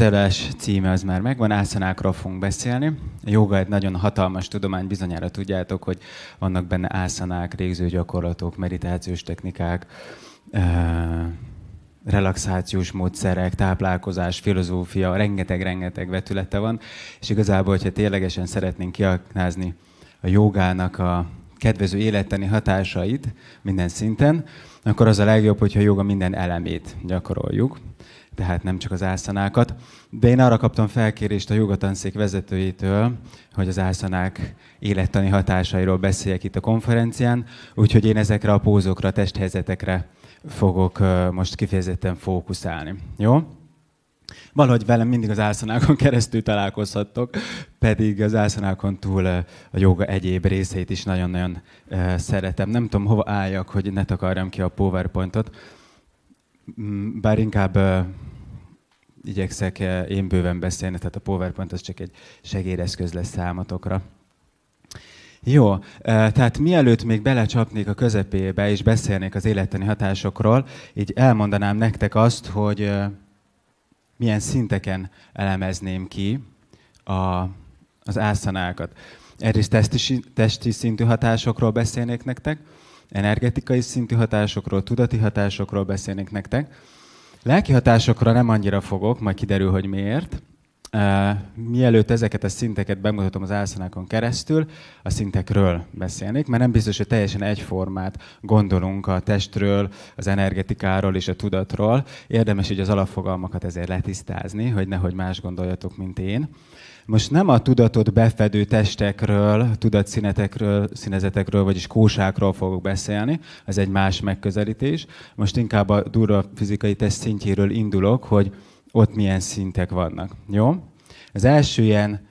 az előadás címe az már megvan, ászanákról fogunk beszélni. A joga egy nagyon hatalmas tudomány, bizonyára tudjátok, hogy vannak benne ászanák, gyakorlatok, meditációs technikák, relaxációs módszerek, táplálkozás, filozófia, rengeteg-rengeteg vetülete van, és igazából, hogyha ténylegesen szeretnénk kiaknázni a jogának a kedvező életteni hatásait minden szinten, akkor az a legjobb, hogyha a joga minden elemét gyakoroljuk tehát nem csak az álszanákat. De én arra kaptam felkérést a jogatanszék vezetőjétől, hogy az álszanák élettani hatásairól beszéljek itt a konferencián, úgyhogy én ezekre a pózokra, a testhelyzetekre fogok most kifejezetten fókuszálni. Jó? Valahogy velem mindig az álszanákon keresztül találkozhattok, pedig az álszanákon túl a joga egyéb részeit is nagyon-nagyon szeretem. Nem tudom, hova álljak, hogy ne takarjam ki a PowerPointot, Mm, bár inkább uh, igyekszek uh, én bőven beszélni, tehát a PowerPoint az csak egy segédeszköz lesz számatokra. Jó, tehát mielőtt még belecsapnék a közepébe és beszélnék az élettani hatásokról, így elmondanám nektek azt, hogy milyen szinteken elemezném ki a, az ászanákat. Egyrészt testi, testi szintű hatásokról beszélnék nektek, energetikai szintű hatásokról, tudati hatásokról beszélnék nektek. Lelki hatásokra nem annyira fogok, majd kiderül, hogy miért. Uh, mielőtt ezeket a szinteket bemutatom az álszanákon keresztül, a szintekről beszélnék, mert nem biztos, hogy teljesen egyformát gondolunk a testről, az energetikáról és a tudatról. Érdemes így az alapfogalmakat ezért letisztázni, hogy nehogy más gondoljatok, mint én. Most nem a tudatot befedő testekről, tudatszínetekről, színezetekről, vagyis kósákról fogok beszélni, ez egy más megközelítés. Most inkább a durva fizikai teszt szintjéről indulok, hogy ott milyen szintek vannak. Jó? Az első ilyen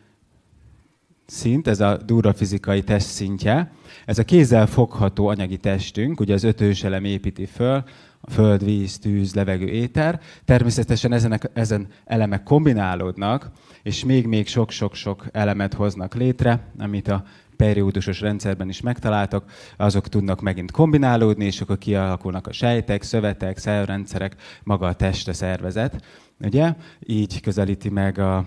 szint, ez a durva fizikai test szintje, ez a kézzel fogható anyagi testünk, ugye az ötös elem építi föl, föld, víz, tűz, levegő, éter. Természetesen ezenek, ezen elemek kombinálódnak, és még-még sok-sok-sok elemet hoznak létre, amit a periódusos rendszerben is megtaláltak, azok tudnak megint kombinálódni, és akkor kialakulnak a sejtek, szövetek, szervrendszerek, maga a test a szervezet. Ugye? Így közelíti meg a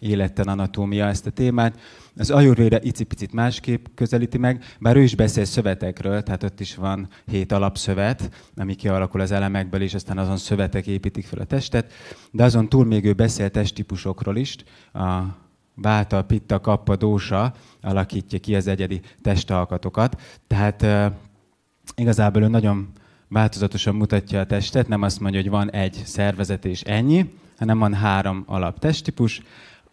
életten anatómia ezt a témát. Az ajurvéda icipicit másképp közelíti meg, bár ő is beszél szövetekről, tehát ott is van hét alapszövet, ami kialakul az elemekből, és aztán azon szövetek építik fel a testet, de azon túl még ő beszél testtípusokról is, a váta, pitta, kappa, dósa alakítja ki az egyedi testalkatokat. Tehát igazából ő nagyon változatosan mutatja a testet, nem azt mondja, hogy van egy szervezet és ennyi, hanem van három alap testtípus,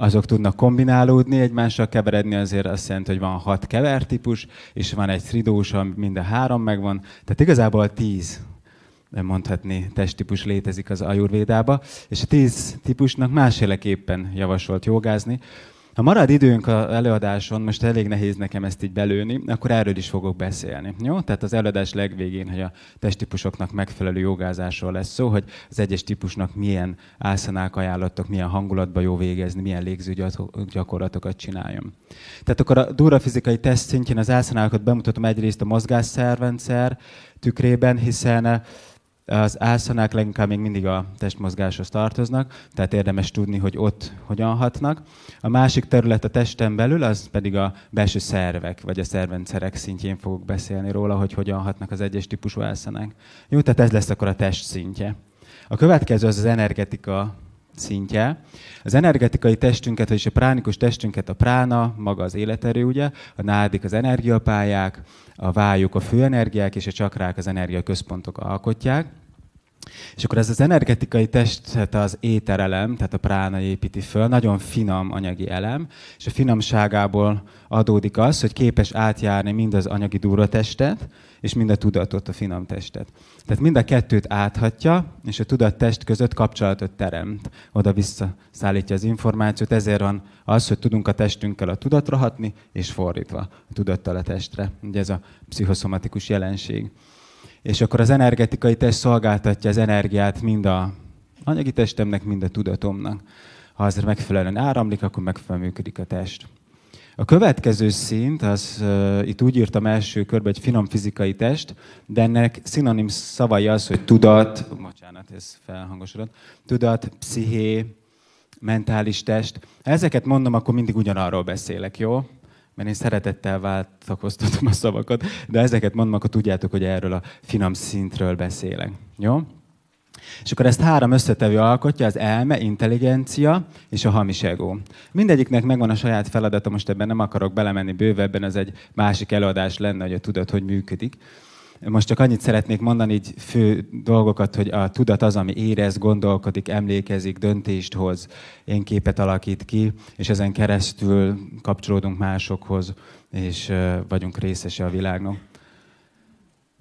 azok tudnak kombinálódni, egymással keveredni, azért azt jelenti, hogy van hat típus, és van egy tridós, mind a három megvan, tehát igazából tíz mondhatni testtípus létezik az ajurvédába, és a tíz típusnak másféleképpen javasolt jogázni. Ha marad időnk a előadáson, most elég nehéz nekem ezt így belőni, akkor erről is fogok beszélni. Jó? Tehát az előadás legvégén, hogy a testtípusoknak megfelelő jogázásról lesz szó, hogy az egyes típusnak milyen álszanák ajánlatok, milyen hangulatba jó végezni, milyen légzőgyakorlatokat csináljon. Tehát akkor a dura fizikai teszt szintjén az álszanákat bemutatom egyrészt a mozgásszervenszer tükrében, hiszen az ászanák leginkább még mindig a testmozgáshoz tartoznak, tehát érdemes tudni, hogy ott hogyan hatnak. A másik terület a testen belül, az pedig a belső szervek, vagy a szervrendszerek szintjén fogok beszélni róla, hogy hogyan hatnak az egyes típusú ászanák. Jó, tehát ez lesz akkor a test szintje. A következő az az energetika szintje. Az energetikai testünket, vagyis a pránikus testünket a prána, maga az életerő, ugye, a nádik az energiapályák, a vájuk a főenergiák és a csakrák az energiaközpontok alkotják. És akkor ez az energetikai test, tehát az éterelem, tehát a prána építi föl, nagyon finom anyagi elem, és a finomságából adódik az, hogy képes átjárni mind az anyagi durva testet, és mind a tudatot, a finom testet. Tehát mind a kettőt áthatja, és a tudat-test között kapcsolatot teremt. Oda-vissza szállítja az információt, ezért van az, hogy tudunk a testünkkel a tudatra hatni, és fordítva a tudattal a testre. Ugye ez a pszichoszomatikus jelenség és akkor az energetikai test szolgáltatja az energiát mind a anyagi testemnek, mind a tudatomnak. Ha az megfelelően áramlik, akkor megfelelően működik a test. A következő szint, az uh, itt úgy írtam első körben, egy finom fizikai test, de ennek szinonim szavai az, hogy tudat, bocsánat, ez felhangosodott, tudat, psziché, mentális test. Ha ezeket mondom, akkor mindig ugyanarról beszélek, jó? mert én szeretettel váltakoztatom a szavakat, de ezeket mondom, akkor tudjátok, hogy erről a finom szintről beszélek. Jó? És akkor ezt három összetevő alkotja, az elme, intelligencia és a hamis ego. Mindegyiknek megvan a saját feladata, most ebben nem akarok belemenni bővebben, ez egy másik előadás lenne, hogy a tudat hogy működik. Most csak annyit szeretnék mondani, így fő dolgokat, hogy a tudat az, ami érez, gondolkodik, emlékezik, döntést hoz, én képet alakít ki, és ezen keresztül kapcsolódunk másokhoz, és vagyunk részese a világnak.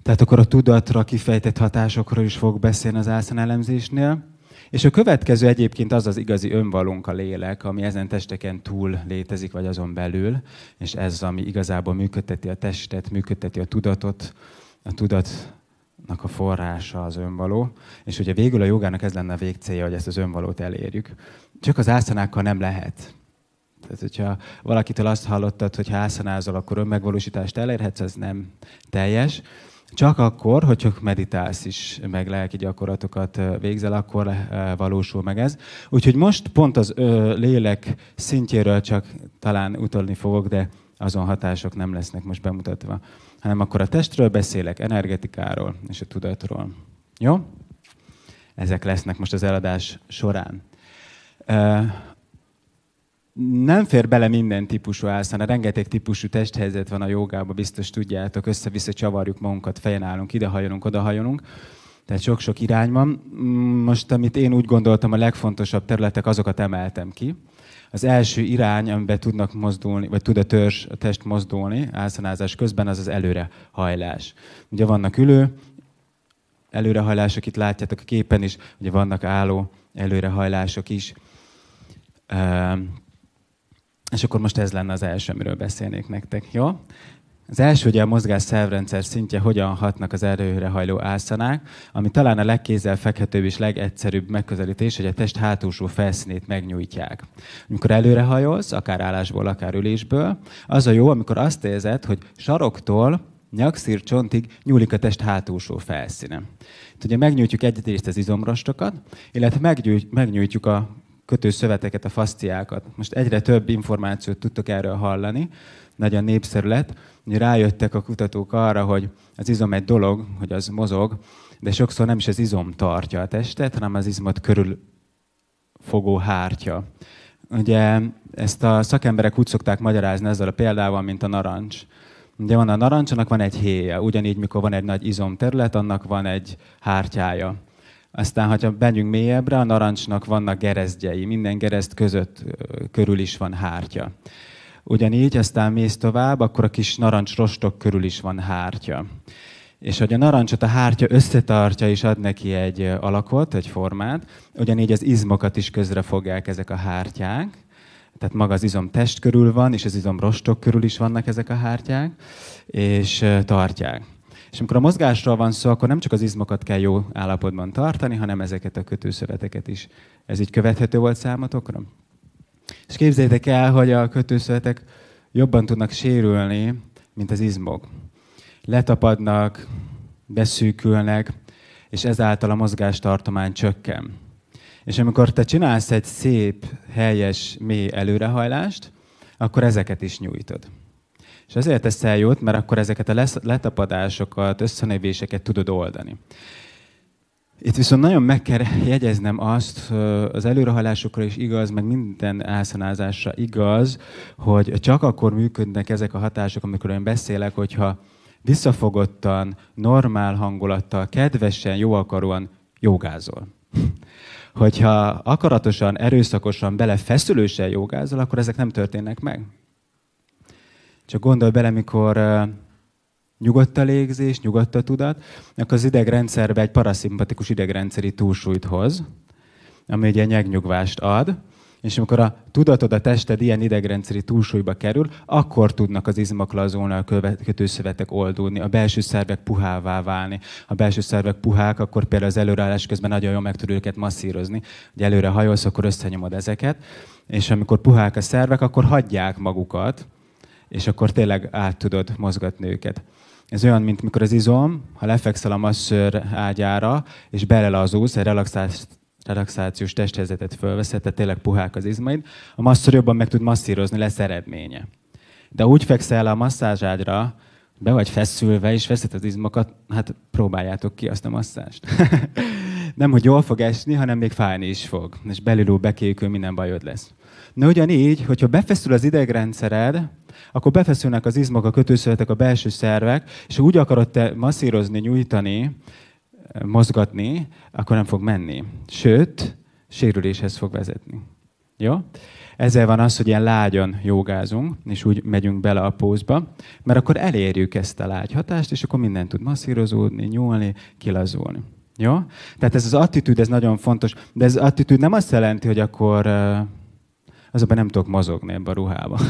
Tehát akkor a tudatra kifejtett hatásokról is fog beszélni az álszan elemzésnél. És a következő egyébként az az igazi önvalunk a lélek, ami ezen testeken túl létezik, vagy azon belül, és ez, ami igazából működteti a testet, működteti a tudatot, a tudatnak a forrása az önvaló, és ugye végül a jogának ez lenne a végcélja, hogy ezt az önvalót elérjük. Csak az ászanákkal nem lehet. Tehát, hogyha valakitől azt hallottad, hogy ha ászanázol, akkor önmegvalósítást elérhetsz, ez nem teljes. Csak akkor, hogyha meditálsz is, meg lelki gyakorlatokat végzel, akkor valósul meg ez. Úgyhogy most pont az ö, lélek szintjéről csak talán utalni fogok, de azon hatások nem lesznek most bemutatva hanem akkor a testről beszélek, energetikáról és a tudatról. Jó? Ezek lesznek most az eladás során. Nem fér bele minden típusú álszana, rengeteg típusú testhelyzet van a jogában, biztos tudjátok, össze-vissza csavarjuk magunkat, fejen állunk, idehajolunk, odahajolunk. Tehát sok-sok irány van. Most, amit én úgy gondoltam, a legfontosabb területek, azokat emeltem ki az első irány, amiben tudnak mozdulni, vagy tud a törzs, a test mozdulni álszanázás közben, az az előrehajlás. Ugye vannak ülő előrehajlások, itt látjátok a képen is, ugye vannak álló előrehajlások is. Ehm, és akkor most ez lenne az első, amiről beszélnék nektek, jó? Az első hogy a mozgás szervrendszer szintje, hogyan hatnak az erőre hajló álszanák, ami talán a fekhetőbb és legegyszerűbb megközelítés, hogy a test hátulsó felszínét megnyújtják. Amikor előre hajolsz, akár állásból, akár ülésből, az a jó, amikor azt érzed, hogy saroktól nyakszír csontig nyúlik a test hátulsó felszíne. Itt ugye megnyújtjuk egyrészt az izomrostokat, illetve megnyújtjuk a kötőszöveteket, a fasciákat. Most egyre több információt tudtok erről hallani, nagyon népszerű lett. Rájöttek a kutatók arra, hogy az izom egy dolog, hogy az mozog, de sokszor nem is az izom tartja a testet, hanem az izmot körül fogó hártya. Ugye ezt a szakemberek úgy szokták magyarázni ezzel a példával, mint a narancs. Ugye van a narancsonak van egy héja, ugyanígy, mikor van egy nagy izomterület, annak van egy hártyája. Aztán, ha menjünk mélyebbre, a narancsnak vannak gerezdjei, minden gerezd között körül is van hártya. Ugyanígy aztán mész tovább, akkor a kis narancs rostok körül is van hártya. És hogy a narancsot a hártya összetartja és ad neki egy alakot, egy formát, ugyanígy az izmokat is közre fogják ezek a hártyák. Tehát maga az izom test körül van, és az izom rostok körül is vannak ezek a hártyák, és tartják. És amikor a mozgásról van szó, akkor nem csak az izmokat kell jó állapotban tartani, hanem ezeket a kötőszöveteket is. Ez így követhető volt számotokra? És képzeljétek el, hogy a kötőszövetek jobban tudnak sérülni, mint az izmok. Letapadnak, beszűkülnek, és ezáltal a mozgástartomány csökken. És amikor te csinálsz egy szép, helyes, mély előrehajlást, akkor ezeket is nyújtod. És azért teszel jót, mert akkor ezeket a letapadásokat, összenévéseket tudod oldani. Itt viszont nagyon meg kell jegyeznem azt, az előrehalásokra is igaz, meg minden elszanázásra igaz, hogy csak akkor működnek ezek a hatások, amikor én beszélek, hogyha visszafogottan, normál hangulattal, kedvesen, jóakaróan jogázol. Hogyha akaratosan, erőszakosan, belefeszülősen jogázol, akkor ezek nem történnek meg. Csak gondolj bele, mikor nyugodt a légzés, nyugodt a tudat, akkor az idegrendszerbe egy paraszimpatikus idegrendszeri túlsúlyt hoz, ami ugye nyegnyugvást ad, és amikor a tudatod, a tested ilyen idegrendszeri túlsúlyba kerül, akkor tudnak az izmok lazulni, a kötőszövetek oldódni, a belső szervek puhává válni. Ha a belső szervek puhák, akkor például az előreállás közben nagyon jól meg tud őket masszírozni. Hogy előre hajolsz, akkor összenyomod ezeket, és amikor puhák a szervek, akkor hagyják magukat, és akkor tényleg át tudod mozgatni őket. Ez olyan, mint mikor az izom, ha lefekszel a masször ágyára, és belelazulsz, egy relaxációs, testhelyzetet fölveszed, tehát tényleg puhák az izmaid, a masször jobban meg tud masszírozni, lesz eredménye. De úgy fekszel a masszázságyra, be vagy feszülve, és veszed az izmokat, hát próbáljátok ki azt a masszást. nem, hogy jól fog esni, hanem még fájni is fog. És belülről bekékül minden bajod lesz. Na ugyanígy, hogyha befeszül az idegrendszered, akkor befeszülnek az izmok, a kötőszövetek, a belső szervek, és ha úgy akarod te masszírozni, nyújtani, eh, mozgatni, akkor nem fog menni. Sőt, sérüléshez fog vezetni. Jó? Ezzel van az, hogy ilyen lágyan jogázunk, és úgy megyünk bele a pózba, mert akkor elérjük ezt a lágy hatást, és akkor minden tud masszírozódni, nyúlni, kilazulni. Jó? Tehát ez az attitűd, ez nagyon fontos. De ez az attitűd nem azt jelenti, hogy akkor eh, azonban nem tudok mozogni ebbe a ruhába.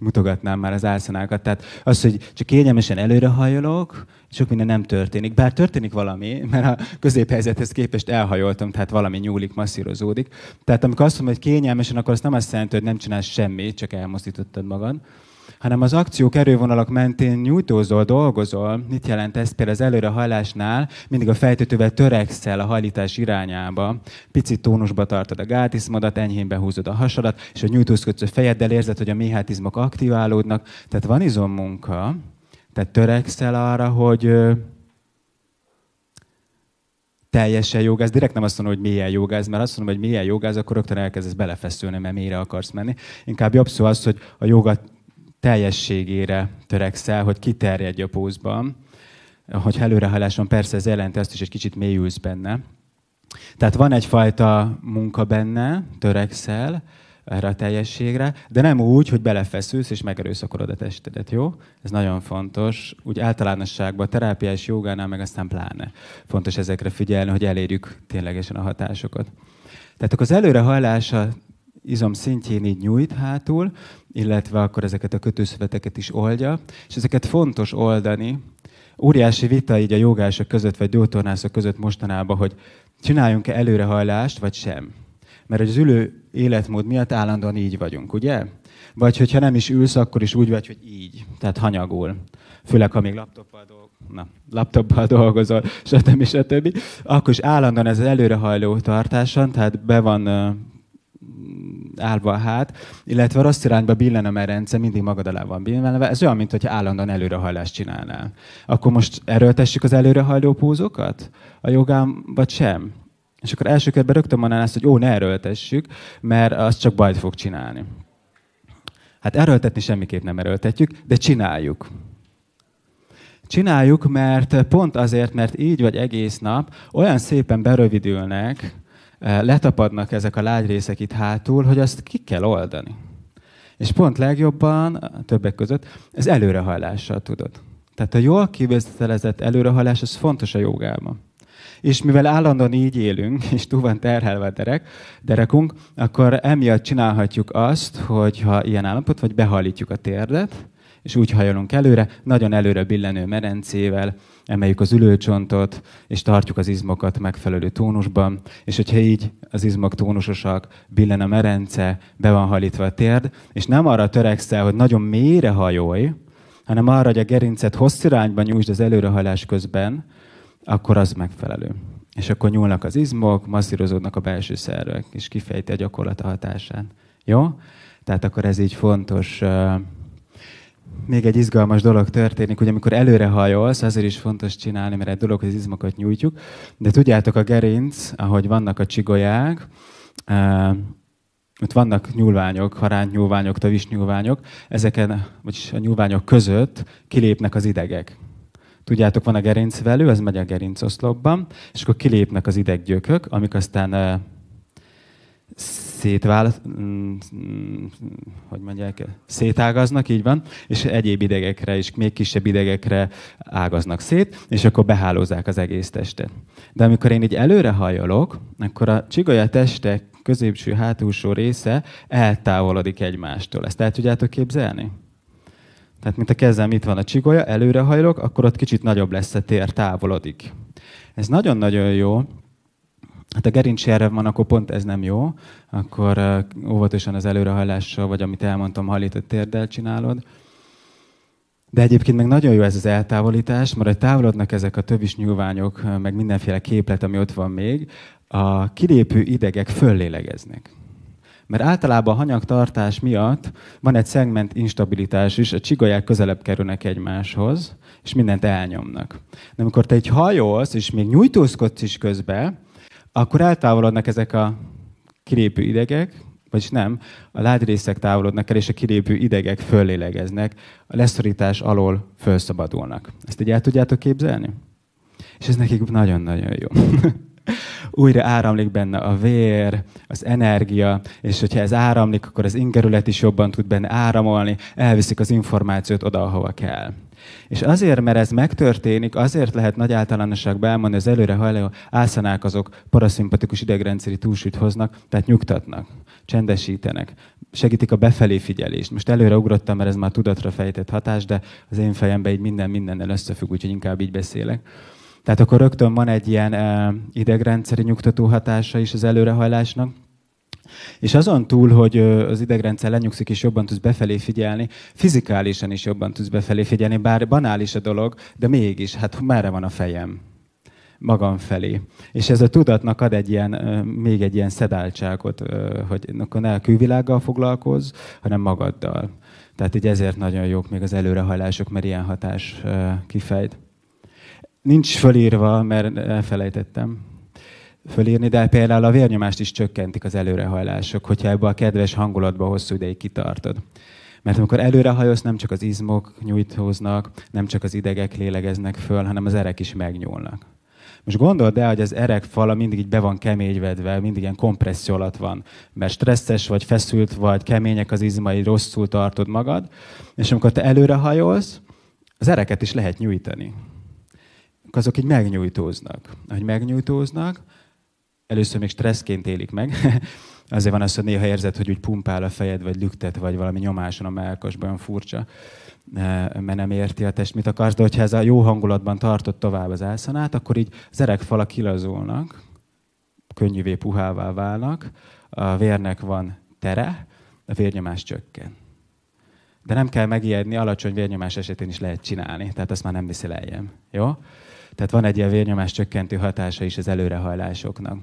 mutogatnám már az álszanákat. Tehát az, hogy csak kényelmesen előrehajolok, sok minden nem történik. Bár történik valami, mert a középhelyzethez képest elhajoltam, tehát valami nyúlik, masszírozódik. Tehát amikor azt mondom, hogy kényelmesen, akkor azt nem azt jelenti, hogy nem csinálsz semmit, csak elmozdítottad magad, hanem az akciók erővonalak mentén nyújtózol, dolgozol. Mit jelent ez például az előrehajlásnál? Mindig a fejtetővel törekszel a hajlítás irányába. Picit tónusba tartod a gátizmodat, enyhén behúzod a hasadat, és a nyújtózkodsz a fejeddel érzed, hogy a méhátizmok aktiválódnak. Tehát van izommunka, tehát törekszel arra, hogy teljesen jogáz, direkt nem azt mondom, hogy milyen jogáz, mert azt mondom, hogy milyen jogáz, akkor rögtön elkezdesz belefeszülni, mert mélyre akarsz menni. Inkább jobb szó az, hogy a joga teljességére törekszel, hogy kiterjedj a pózban. Hogy előrehaláson persze ez jelenti azt is, hogy kicsit mélyülsz benne. Tehát van egyfajta munka benne, törekszel erre a teljességre, de nem úgy, hogy belefeszülsz és megerőszakolod a testedet, jó? Ez nagyon fontos. Úgy általánosságban, terápiás jogánál, meg aztán pláne fontos ezekre figyelni, hogy elérjük ténylegesen a hatásokat. Tehát akkor az előrehajlás a izom szintjén így nyújt hátul, illetve akkor ezeket a kötőszöveteket is oldja, és ezeket fontos oldani. Óriási vita így a jogások között, vagy gyógytornászok között mostanában, hogy csináljunk-e előrehajlást, vagy sem. Mert az ülő életmód miatt állandóan így vagyunk, ugye? Vagy hogyha nem is ülsz, akkor is úgy vagy, hogy így, tehát hanyagul. Főleg, ha még laptoppal, dolgozol, Na, laptoppal dolgozol, stb. stb. Akkor is állandóan ez az előrehajló tartáson, tehát be van állva a hát, illetve rossz irányba billen a merence, mindig magad alá van billenve. Ez olyan, mint hogy állandóan előrehajlást csinálnál. Akkor most erőltessük az előrehajló pózokat? A jogám vagy sem? És akkor első körben rögtön mondaná azt, hogy ó, ne erőltessük, mert az csak bajt fog csinálni. Hát erőltetni semmiképp nem erőltetjük, de csináljuk. Csináljuk, mert pont azért, mert így vagy egész nap olyan szépen berövidülnek Eh, letapadnak ezek a lágy részek itt hátul, hogy azt ki kell oldani. És pont legjobban, többek között, ez előrehajlással tudod. Tehát a jól kivitelezett előrehajlás, az fontos a jogában. És mivel állandóan így élünk, és túl van terhelve a derek, derekunk, akkor emiatt csinálhatjuk azt, hogy ha ilyen állapot, vagy behalítjuk a térdet, és úgy hajolunk előre, nagyon előre billenő merencével, emeljük az ülőcsontot, és tartjuk az izmokat megfelelő tónusban, és hogyha így az izmok tónusosak, billen a merence, be van halítva a térd, és nem arra törekszel, hogy nagyon mélyre hajolj, hanem arra, hogy a gerincet hosszú irányban nyújtsd az előrehajlás közben, akkor az megfelelő. És akkor nyúlnak az izmok, masszírozódnak a belső szervek, és kifejti a gyakorlat hatásán. Jó? Tehát akkor ez így fontos uh, még egy izgalmas dolog történik, hogy amikor előre hajolsz, azért is fontos csinálni, mert egy dolog, hogy az izmokat nyújtjuk, de tudjátok, a gerinc, ahogy vannak a csigolyák, ott vannak nyúlványok, harántnyúlványok, nyúlványok, ezeken, vagyis a nyúlványok között kilépnek az idegek. Tudjátok, van a gerincvelő, ez megy a gerincoszlopban, és akkor kilépnek az ideggyökök, amik aztán szétválaszt, hogy mondják, szétágaznak, így van, és egyéb idegekre is, még kisebb idegekre ágaznak szét, és akkor behálózzák az egész testet. De amikor én így előre hajolok, akkor a csigolya testek középső hátulsó része eltávolodik egymástól. Ezt el tudjátok képzelni? Tehát, mint a kezem itt van a csigolya, előre hajlok, akkor ott kicsit nagyobb lesz a tér, távolodik. Ez nagyon-nagyon jó, hát a gerincs van, akkor pont ez nem jó, akkor óvatosan az előrehajlással, vagy amit elmondtam, halított térdel csinálod. De egyébként meg nagyon jó ez az eltávolítás, mert hogy távolodnak ezek a tövis nyúlványok, meg mindenféle képlet, ami ott van még, a kilépő idegek föllélegeznek. Mert általában a hanyagtartás miatt van egy szegment instabilitás is, a csigolyák közelebb kerülnek egymáshoz, és mindent elnyomnak. De amikor te egy hajolsz, és még nyújtózkodsz is közben, akkor eltávolodnak ezek a kilépő idegek, vagyis nem, a ládrészek távolodnak el, és a kilépő idegek föllélegeznek, a leszorítás alól felszabadulnak. Ezt így el tudjátok képzelni? És ez nekik nagyon-nagyon jó. Újra áramlik benne a vér, az energia, és hogyha ez áramlik, akkor az ingerület is jobban tud benne áramolni, elviszik az információt oda, ahova kell. És azért, mert ez megtörténik, azért lehet nagy általánosságban elmondani, az előre hajló álszanák azok paraszimpatikus idegrendszeri túlsúlyt hoznak, tehát nyugtatnak, csendesítenek, segítik a befelé figyelést. Most előre ugrottam, mert ez már tudatra fejtett hatás, de az én fejemben így minden mindennel összefügg, úgyhogy inkább így beszélek. Tehát akkor rögtön van egy ilyen eh, idegrendszeri nyugtató hatása is az előrehajlásnak, és azon túl, hogy az idegrendszer lenyugszik és jobban tudsz befelé figyelni, fizikálisan is jobban tudsz befelé figyelni, bár banális a dolog, de mégis, hát merre van a fejem? magam felé. És ez a tudatnak ad egy ilyen, még egy ilyen szedáltságot, hogy akkor ne a külvilággal foglalkozz, hanem magaddal. Tehát így ezért nagyon jók még az előrehajlások, mert ilyen hatás kifejt. Nincs fölírva, mert elfelejtettem fölírni, de például a vérnyomást is csökkentik az előrehajlások, hogyha ebbe a kedves hangulatba hosszú ideig kitartod. Mert amikor előrehajolsz, nem csak az izmok nyújtóznak, nem csak az idegek lélegeznek föl, hanem az erek is megnyúlnak. Most gondold el, hogy az erek fala mindig így be van keményvedve, mindig ilyen kompresszió alatt van, mert stresszes vagy, feszült vagy, kemények az izmai, rosszul tartod magad, és amikor te előrehajolsz, az ereket is lehet nyújtani. Azok így megnyújtóznak. Ahogy megnyújtóznak, először még stresszként élik meg. Azért van az, hogy néha érzed, hogy úgy pumpál a fejed, vagy lüktet, vagy valami nyomáson a melkasban, olyan furcsa, eh, mert nem érti a test, mit akarsz. De hogyha ez a jó hangulatban tartott tovább az álszanát, akkor így zerekfalak kilazulnak, könnyűvé puhává válnak, a vérnek van tere, a vérnyomás csökken. De nem kell megijedni, alacsony vérnyomás esetén is lehet csinálni, tehát azt már nem viszi lejjem. Jó? Tehát van egy ilyen vérnyomás csökkentő hatása is az előrehajlásoknak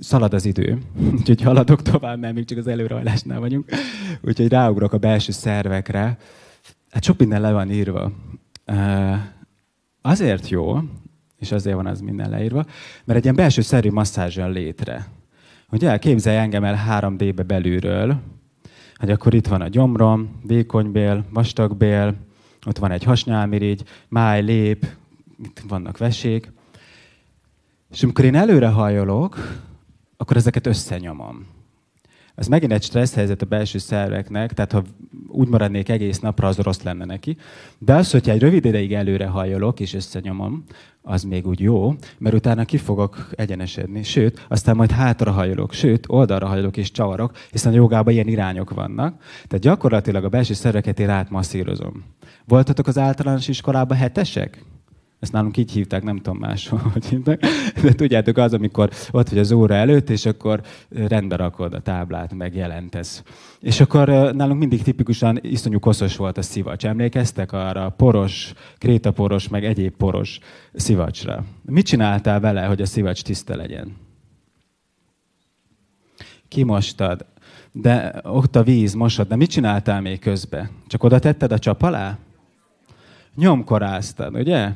szalad az idő, úgyhogy haladok tovább, mert még csak az előrajlásnál vagyunk, úgyhogy ráugrok a belső szervekre. Hát sok minden le van írva. Azért jó, és azért van az minden leírva, mert egy ilyen belső szervi masszázs jön létre. Hogy elképzelj engem el 3D-be belülről, hogy hát akkor itt van a gyomrom, vékonybél, vastagbél, ott van egy hasnyálmirigy, máj, lép, itt vannak vesék. És amikor én előre hajolok, akkor ezeket összenyomom. Ez megint egy stressz helyzet a belső szerveknek, tehát ha úgy maradnék egész napra, az rossz lenne neki. De az, hogyha egy rövid ideig előre hajolok és összenyomom, az még úgy jó, mert utána ki fogok egyenesedni. Sőt, aztán majd hátra hajolok, sőt, oldalra hajolok és csavarok, hiszen a jogában ilyen irányok vannak. Tehát gyakorlatilag a belső szerveket én átmasszírozom. Voltatok az általános iskolában hetesek? ezt nálunk így hívták, nem tudom máshol, hogy hívták. De tudjátok, az, amikor ott vagy az óra előtt, és akkor rendbe rakod a táblát, meg jelentesz. És akkor nálunk mindig tipikusan iszonyú koszos volt a szivacs. Emlékeztek arra a poros, krétaporos, meg egyéb poros szivacsra? Mit csináltál vele, hogy a szivacs tiszta legyen? Kimostad, de ott a víz, mosod, de mit csináltál még közben? Csak oda tetted a csap alá? nyomkoráztad, ugye?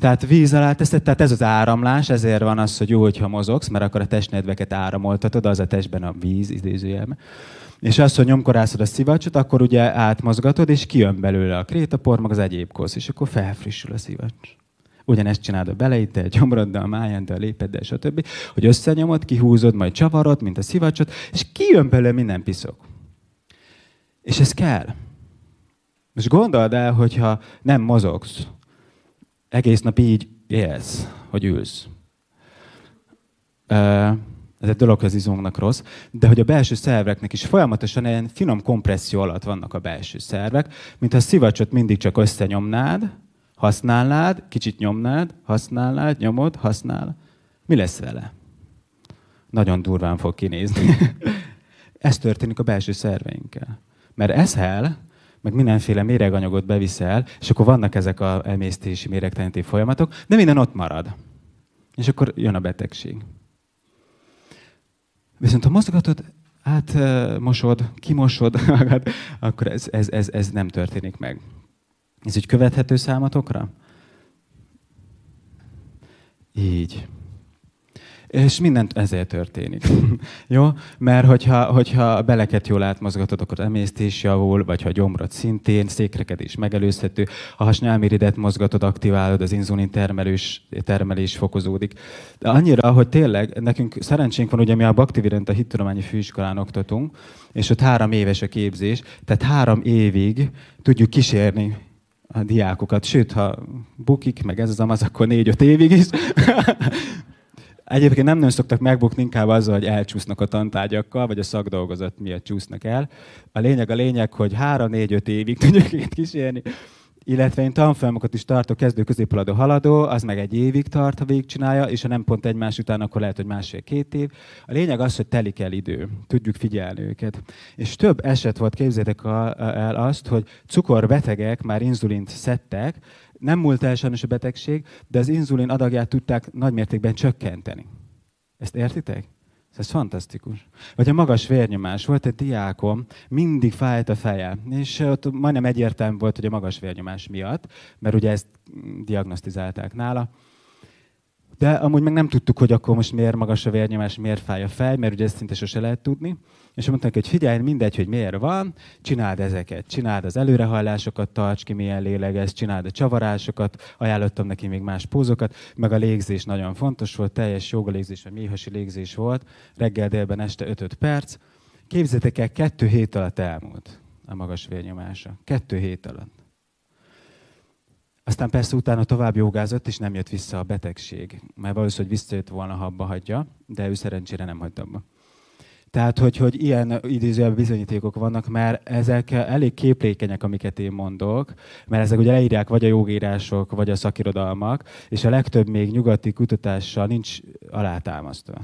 Tehát víz alá teszed, tehát ez az áramlás, ezért van az, hogy jó, hogyha mozogsz, mert akkor a testnedveket áramoltatod, az a testben a víz idézőjelben. És az, hogy nyomkorászod a szivacsot, akkor ugye átmozgatod, és kijön belőle a krétapor, meg az egyéb kosz, és akkor felfrissül a szivacs. Ugyanezt csinálod a a gyomroddal, a lépeddel, stb. Hogy összenyomod, kihúzod, majd csavarod, mint a szivacsot, és kijön belőle minden piszok. És ez kell. És gondold el, hogyha nem mozogsz, egész nap így élsz, hogy ülsz. Ez egy dolog, az izomnak rossz, de hogy a belső szerveknek is folyamatosan ilyen finom kompresszió alatt vannak a belső szervek, mintha a szivacsot mindig csak összenyomnád, használnád, kicsit nyomnád, használnád, nyomod, használ. Mi lesz vele? Nagyon durván fog kinézni. Ez történik a belső szerveinkkel. Mert ez meg mindenféle méreganyagot beviszel, és akkor vannak ezek a emésztési méregtelenítő folyamatok, de minden ott marad. És akkor jön a betegség. Viszont ha mozgatod, átmosod, kimosod magad, akkor ez, ez, ez, ez nem történik meg. Ez úgy követhető számatokra? Így. És mindent ezért történik. Jó? Mert hogyha, hogyha a beleket jól átmozgatod, akkor emésztés javul, vagy ha gyomrod szintén, székreket is megelőzhető. Ha hasnyálmiridet mozgatod, aktiválod, az inzulin termelős, termelés fokozódik. De annyira, hogy tényleg nekünk szerencsénk van, ugye mi a Baktivirent a hittudományi főiskolán oktatunk, és ott három éves a képzés, tehát három évig tudjuk kísérni a diákokat. Sőt, ha bukik, meg ez az amaz, akkor négy-öt évig is. Egyébként nem nagyon szoktak megbukni inkább azzal, hogy elcsúsznak a tantárgyakkal, vagy a szakdolgozat miatt csúsznak el. A lényeg a lényeg, hogy 3-4-5 évig tudjuk itt kísérni, illetve én tanfolyamokat is tartok, kezdő középhaladó haladó, az meg egy évig tart, ha végigcsinálja, és ha nem pont egymás után, akkor lehet, hogy másfél-két év. A lényeg az, hogy telik el idő, tudjuk figyelni őket. És több eset volt, képzeljétek el azt, hogy cukorbetegek már inzulint szedtek, nem múlt el sajnos a betegség, de az inzulin adagját tudták nagymértékben csökkenteni. Ezt értitek? Ez fantasztikus. Vagy a magas vérnyomás. Volt egy diákom, mindig fájt a feje, és ott majdnem egyértelmű volt, hogy a magas vérnyomás miatt, mert ugye ezt diagnosztizálták nála de amúgy meg nem tudtuk, hogy akkor most miért magas a vérnyomás, miért fáj a fej, mert ugye ezt szinte sose lehet tudni. És mondták, hogy figyelj, mindegy, hogy miért van, csináld ezeket. Csináld az előrehajlásokat, tarts ki, milyen lélegez, csináld a csavarásokat, ajánlottam neki még más pózokat, meg a légzés nagyon fontos volt, teljes légzés, vagy méhasi légzés volt, reggel, délben, este 5 perc. Képzeljétek el, kettő hét alatt elmúlt a magas vérnyomása. Kettő hét alatt. Aztán persze utána tovább jogázott, és nem jött vissza a betegség. Már valószínűleg visszajött volna, ha abba hagyja, de ő szerencsére nem hagyta abba. Tehát, hogy, hogy ilyen idézőjelben bizonyítékok vannak, mert ezek elég képlékenyek, amiket én mondok, mert ezek ugye leírják vagy a jogírások, vagy a szakirodalmak, és a legtöbb még nyugati kutatással nincs alátámasztva.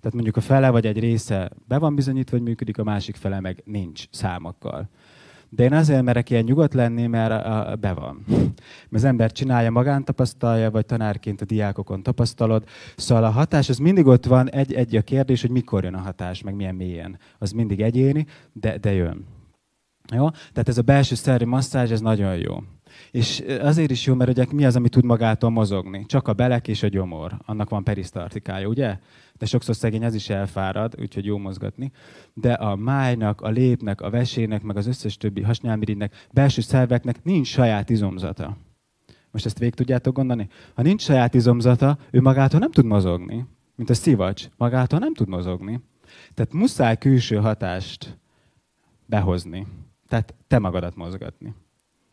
Tehát mondjuk a fele vagy egy része be van bizonyítva, hogy működik, a másik fele meg nincs számokkal. De én azért merek ilyen nyugodt lenni, mert a, a, be van. Mert az ember csinálja, magán tapasztalja, vagy tanárként a diákokon tapasztalod. Szóval a hatás az mindig ott van, egy, egy a kérdés, hogy mikor jön a hatás, meg milyen mélyen. Az mindig egyéni, de, de jön. Jó? Tehát ez a belső szervi masszázs, ez nagyon jó. És azért is jó, mert ugye mi az, ami tud magától mozogni? Csak a belek és a gyomor. Annak van perisztartikája, ugye? de sokszor szegény az is elfárad, úgyhogy jó mozgatni. De a májnak, a lépnek, a vesének, meg az összes többi hasnyálmirigynek, belső szerveknek nincs saját izomzata. Most ezt végig tudjátok gondolni? Ha nincs saját izomzata, ő magától nem tud mozogni, mint a szivacs, magától nem tud mozogni. Tehát muszáj külső hatást behozni. Tehát te magadat mozgatni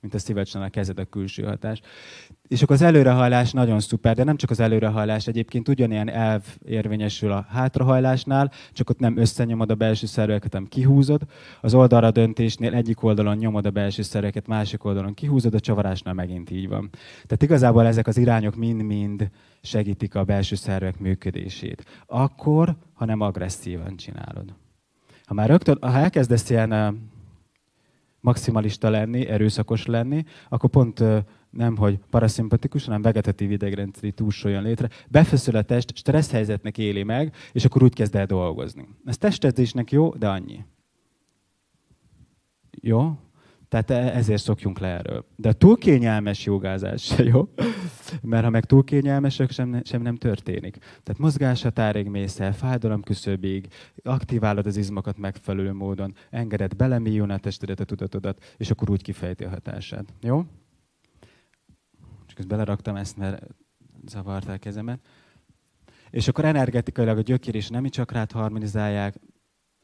mint a szivacsnál a kezed a külső hatás. És akkor az előrehajlás nagyon szuper, de nem csak az előrehajlás, egyébként ugyanilyen elv érvényesül a hátrahajlásnál, csak ott nem összenyomod a belső szerveket, hanem kihúzod. Az oldalra döntésnél egyik oldalon nyomod a belső szerveket, másik oldalon kihúzod, a csavarásnál megint így van. Tehát igazából ezek az irányok mind-mind segítik a belső szervek működését. Akkor, ha nem agresszívan csinálod. Ha már rögtön, ha elkezdesz ilyen maximalista lenni, erőszakos lenni, akkor pont nem, hogy paraszimpatikus, hanem vegetatív idegrendszeri túlsó létre, befeszül a test, stressz helyzetnek éli meg, és akkor úgy kezd el dolgozni. Ez testedzésnek jó, de annyi. Jó? Tehát e- ezért szokjunk le erről. De a túl kényelmes jogázás se jó, mert ha meg túl kényelmesek, sem, sem nem történik. Tehát mozgáshatárig mész el, fájdalom küszöbig, aktiválod az izmokat megfelelő módon, engeded belemíjjon a testedet, a tudatodat, és akkor úgy kifejti a hatását. Jó? Csak ezt beleraktam ezt, mert zavarták kezemet. És akkor energetikailag a gyökér és nem csak harmonizálják,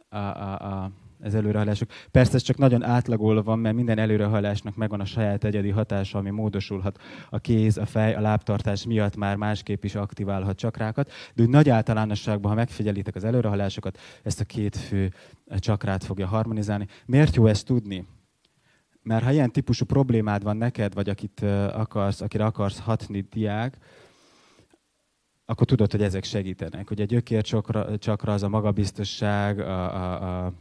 a, a, a az előrehalások. Persze ez csak nagyon átlagolva van, mert minden előrehalásnak megvan a saját egyedi hatása, ami módosulhat a kéz, a fej, a lábtartás miatt már másképp is aktiválhat csakrákat, de úgy nagy általánosságban, ha megfigyelitek az előrehalásokat, ezt a két fő csakrát fogja harmonizálni. Miért jó ezt tudni? Mert ha ilyen típusú problémád van neked, vagy akit akarsz, akire akarsz hatni diák, akkor tudod, hogy ezek segítenek. Ugye a gyökércsakra az a magabiztosság, a, a, a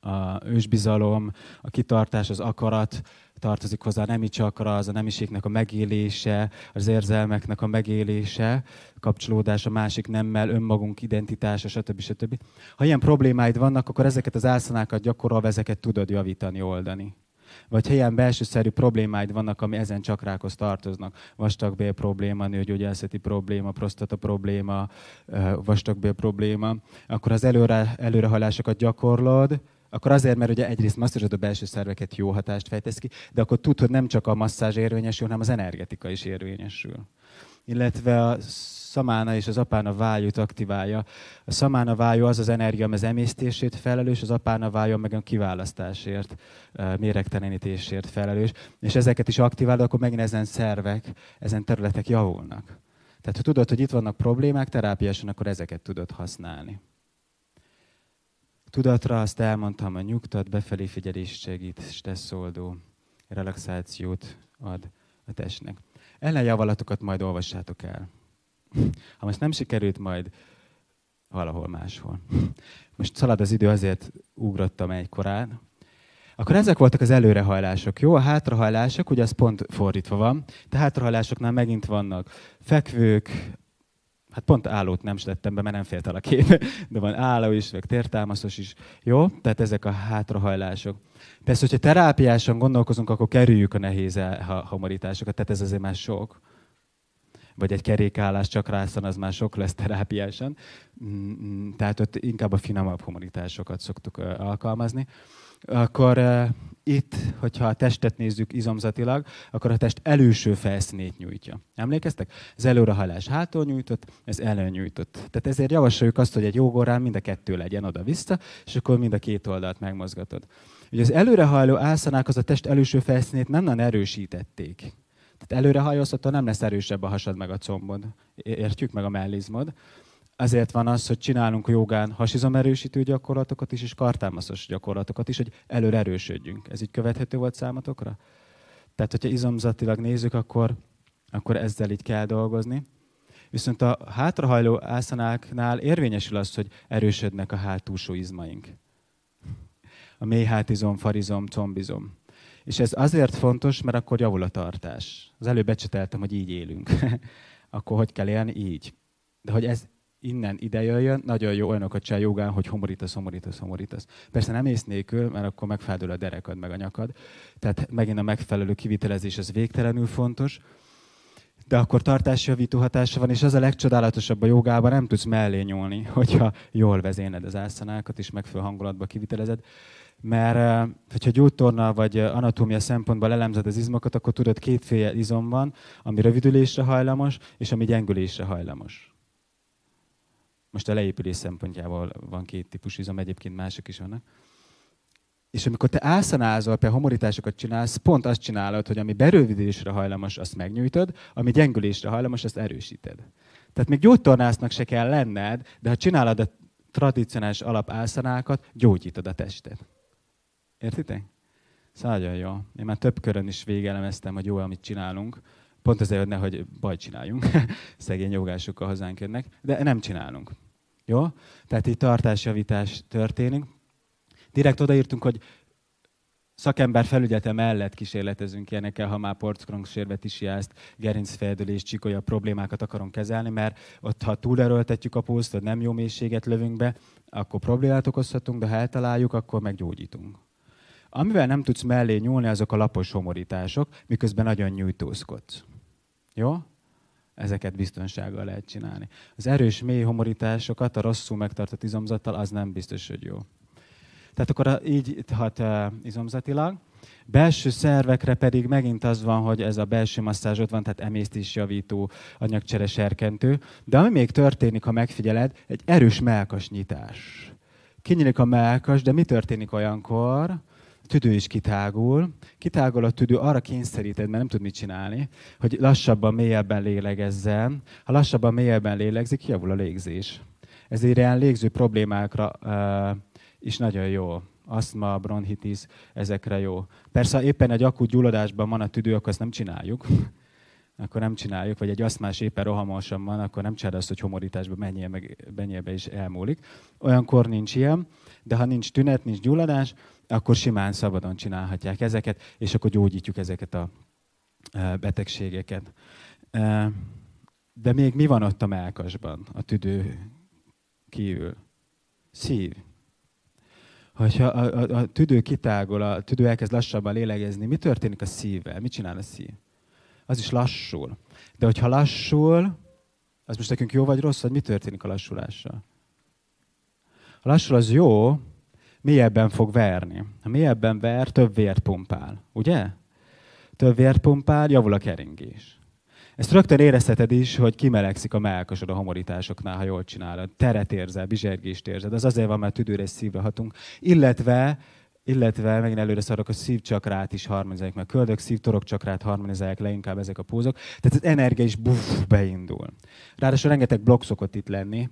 a ősbizalom, a kitartás, az akarat tartozik hozzá, nem így csakra, az a nemiségnek a megélése, az érzelmeknek a megélése, kapcsolódás a másik nemmel, önmagunk identitása, stb. stb. Ha ilyen problémáid vannak, akkor ezeket az álszanákat gyakorolva ezeket tudod javítani, oldani vagy ha ilyen belsőszerű problémáid vannak, ami ezen csakrákhoz tartoznak. Vastagbél probléma, nőgyógyászati probléma, prostata probléma, vastagbél probléma. Akkor az előre, előrehalásokat gyakorlod, akkor azért, mert ugye egyrészt masszírozod a belső szerveket, jó hatást fejtesz ki, de akkor tud, hogy nem csak a masszázs érvényesül, hanem az energetika is érvényesül. Illetve a szamána és az apána vájút aktiválja. A szamána vájú az az energia, ami az emésztését felelős, az apána vájú meg a kiválasztásért, méregtelenítésért felelős. És ezeket is aktiválod, akkor megint ezen szervek, ezen területek javulnak. Tehát ha tudod, hogy itt vannak problémák, terápiásan akkor ezeket tudod használni tudatra, azt elmondtam, a nyugtat, befelé figyelés segít, stresszoldó relaxációt ad a testnek. Ellenjavallatokat majd olvassátok el. Ha most nem sikerült, majd valahol máshol. Most szalad az idő, azért ugrottam egy korán. Akkor ezek voltak az előrehajlások, jó? A hátrahajlások, ugye az pont fordítva van. De hátrahajlásoknál megint vannak fekvők, Hát pont állót nem tettem be, mert nem félt a kép, de van álló is, meg tértámaszos is. Jó? Tehát ezek a hátrahajlások. Persze, hogyha terápiásan gondolkozunk, akkor kerüljük a nehéz hamarításokat, tehát ez azért már sok. Vagy egy kerékállás csak rászan, az már sok lesz terápiásan. Mm, mm, tehát ott inkább a finomabb humanitásokat szoktuk alkalmazni akkor uh, itt, hogyha a testet nézzük izomzatilag, akkor a test előső felszínét nyújtja. Emlékeztek? Ez előrehajlás hátul nyújtott, ez előnyújtott. Tehát ezért javasoljuk azt, hogy egy jogorán mind a kettő legyen oda-vissza, és akkor mind a két oldalt megmozgatod. Ugye az előrehajló álszanák az a test előső felszínét nem nagyon erősítették. Tehát előrehajlóztató nem lesz erősebb a hasad meg a combod. Értjük meg a mellizmod. Ezért van az, hogy csinálunk jogán hasizomerősítő gyakorlatokat is, és kartámaszos gyakorlatokat is, hogy előre erősödjünk. Ez így követhető volt számatokra? Tehát, hogyha izomzatilag nézzük, akkor, akkor ezzel így kell dolgozni. Viszont a hátrahajló ászanáknál érvényesül az, hogy erősödnek a hátúsó izmaink. A mély hátizom, farizom, combizom. És ez azért fontos, mert akkor javul a tartás. Az előbb becseteltem, hogy így élünk. akkor hogy kell élni? Így. De hogy ez innen ide jöjjön, nagyon jó olyanokat csinál jogán, hogy homorítasz, homorítasz, homorítasz. Persze nem ész nélkül, mert akkor megfádul a derekad, meg a nyakad. Tehát megint a megfelelő kivitelezés az végtelenül fontos de akkor tartásjavító hatása van, és az a legcsodálatosabb a jogában, nem tudsz mellé nyúlni, hogyha jól vezéned az ászanákat, és megfelelő hangulatba kivitelezed. Mert eh, hogyha gyógytorna vagy eh, anatómia szempontból elemzed az izmokat, akkor tudod kétféle izom van, ami rövidülésre hajlamos, és ami gyengülésre hajlamos. Most a leépülés szempontjából van két típusú izom, egyébként mások is vannak. És amikor te ászanázol, például homorításokat csinálsz, pont azt csinálod, hogy ami berövidésre hajlamos, azt megnyújtod, ami gyengülésre hajlamos, azt erősíted. Tehát még gyógytornásznak se kell lenned, de ha csinálod a tradicionális alapálszanákat, gyógyítod a testet. Értitek? Szóval nagyon jó. Én már több körön is végelemeztem, hogy jó, amit csinálunk. Pont azért, hogy nehogy baj csináljunk. Szegény jogásokkal hazánk jönnek. De nem csinálunk. Jó? Tehát itt tartásjavítás történik. Direkt odaírtunk, hogy szakember felügyete mellett kísérletezünk ilyenekkel, ha már sérvet is jázt, gerincfejdülés, csikolya problémákat akarom kezelni, mert ott, ha túlerőltetjük a pószt, vagy nem jó mélységet lövünk be, akkor problémát okozhatunk, de ha eltaláljuk, akkor meggyógyítunk. Amivel nem tudsz mellé nyúlni, azok a lapos homorítások, miközben nagyon nyújtózkodsz. Jó? ezeket biztonsággal lehet csinálni. Az erős mély homorításokat a rosszul megtartott izomzattal az nem biztos, hogy jó. Tehát akkor így hat eh, izomzatilag. Belső szervekre pedig megint az van, hogy ez a belső masszázs ott van, tehát emésztés javító, anyagcsere serkentő. De ami még történik, ha megfigyeled, egy erős melkas nyitás. Kinyílik a melkas, de mi történik olyankor, tüdő is kitágul. Kitágul a tüdő, arra kényszeríted, mert nem tud mit csinálni, hogy lassabban, mélyebben lélegezzen. Ha lassabban, mélyebben lélegzik, javul a légzés. Ezért ilyen légző problémákra uh, is nagyon jó aszma, bronchitis, ezekre jó. Persze, ha éppen egy akut gyulladásban van a tüdő, akkor ezt nem csináljuk. akkor nem csináljuk, vagy egy aszmás éppen rohamosan van, akkor nem csinálod azt, hogy homorításba menjél, meg, menjél be és elmúlik. Olyankor nincs ilyen, de ha nincs tünet, nincs gyulladás, akkor simán szabadon csinálhatják ezeket, és akkor gyógyítjuk ezeket a e, betegségeket. E, de még mi van ott a melkasban, a tüdő kívül? Szív. Hogyha a, a, a tüdő kitágol, a tüdő elkezd lassabban lélegezni, mi történik a szívvel? Mit csinál a szív? Az is lassul. De hogyha lassul, az most nekünk jó vagy rossz, vagy mi történik a lassulással? A lassul az jó, mélyebben fog verni. Ha mélyebben ver, több vért pumpál, ugye? Több vért pumpál, javul a keringés. Ezt rögtön érezheted is, hogy kimelegszik a melkasod a homorításoknál, ha jól csinálod. Teret érzel, bizsergést érzed. Az azért van, mert tüdőre és szívre hatunk. Illetve illetve megint előre szarok, a szívcsakrát is harmonizálják mert köldök, szívtorok csakrát harmonizálják le inkább ezek a pózok. Tehát az energia is buff, beindul. Ráadásul rengeteg blokk szokott itt lenni,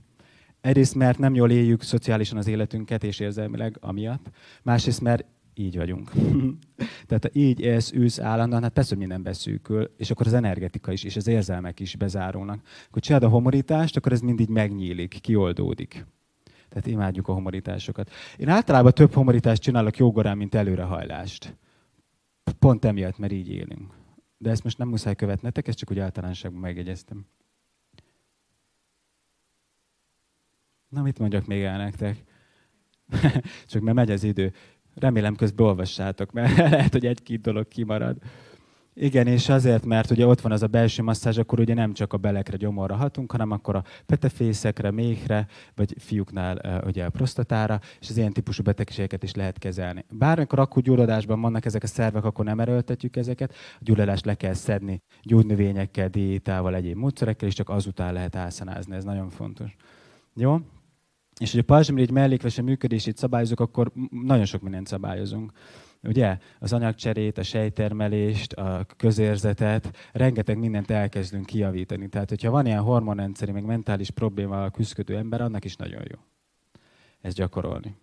Egyrészt, mert nem jól éljük szociálisan az életünket és érzelmileg amiatt. Másrészt, mert így vagyunk. Tehát így élsz, ülsz állandóan, hát persze, hogy minden beszűkül, és akkor az energetika is, és az érzelmek is bezárulnak. Akkor csináld a homorítást, akkor ez mindig megnyílik, kioldódik. Tehát imádjuk a homorításokat. Én általában több homorítást csinálok jogorán, mint előrehajlást. Pont emiatt, mert így élünk. De ezt most nem muszáj követnetek, ezt csak úgy általánosságban megjegyeztem. Na, mit mondjak még el nektek? Csak mert megy az idő. Remélem közben olvassátok, mert lehet, hogy egy-két dolog kimarad. Igen, és azért, mert ugye ott van az a belső masszázs, akkor ugye nem csak a belekre, gyomorra hatunk, hanem akkor a petefészekre, méhre, vagy fiúknál ugye a prostatára, és az ilyen típusú betegségeket is lehet kezelni. Bármikor akkor gyulladásban vannak ezek a szervek, akkor nem erőltetjük ezeket, a gyulladást le kell szedni gyógynövényekkel, diétával, egyéb módszerekkel, és csak azután lehet álszanázni, ez nagyon fontos. Jó? És hogy a pajzsmirigy mellékvese működését szabályozunk, akkor nagyon sok mindent szabályozunk. Ugye? Az anyagcserét, a sejtermelést, a közérzetet, rengeteg mindent elkezdünk kijavítani. Tehát, hogyha van ilyen hormonrendszeri, meg mentális problémával küzdködő ember, annak is nagyon jó ezt gyakorolni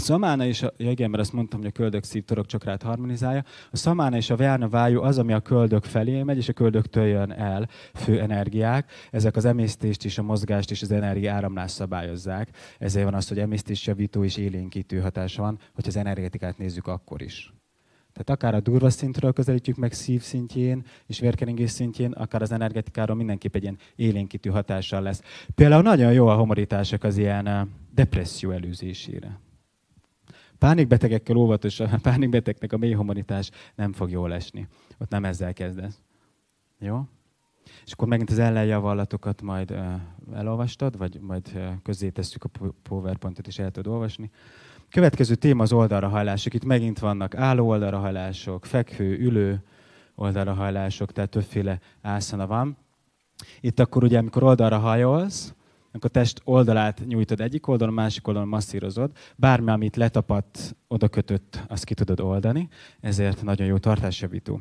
szamána és a, ja igen, mert azt mondtam, hogy a köldök szívtorok rád harmonizálja. A szamána és a verna vájú az, ami a köldök felé megy, és a köldöktől jön el fő energiák. Ezek az emésztést és a mozgást és az energia áramlás szabályozzák. Ezért van az, hogy emésztésjavító és élénkítő hatás van, hogy az energetikát nézzük akkor is. Tehát akár a durva szintről közelítjük meg szív szintjén és vérkeringés szintjén, akár az energetikáról mindenképp egy ilyen élénkítő hatással lesz. Például nagyon jó a homorításak az ilyen depresszió előzésére. Pánikbetegekkel óvatos, a pánikbetegnek a mély humanitás nem fog jól esni. Ott nem ezzel kezdesz. Jó? És akkor megint az ellenjavallatokat majd elolvastad, vagy majd uh, közé tesszük a PowerPoint-ot, és el tudod olvasni. Következő téma az oldalrahajlások. Itt megint vannak álló oldalrahajlások, fekvő, ülő oldalrahajlások, tehát többféle ászana van. Itt akkor ugye, amikor oldalra hajolsz, a test oldalát nyújtod egyik oldalon, másik oldalon masszírozod, bármi, amit letapadt, oda kötött, azt ki tudod oldani, ezért nagyon jó tartásjavító.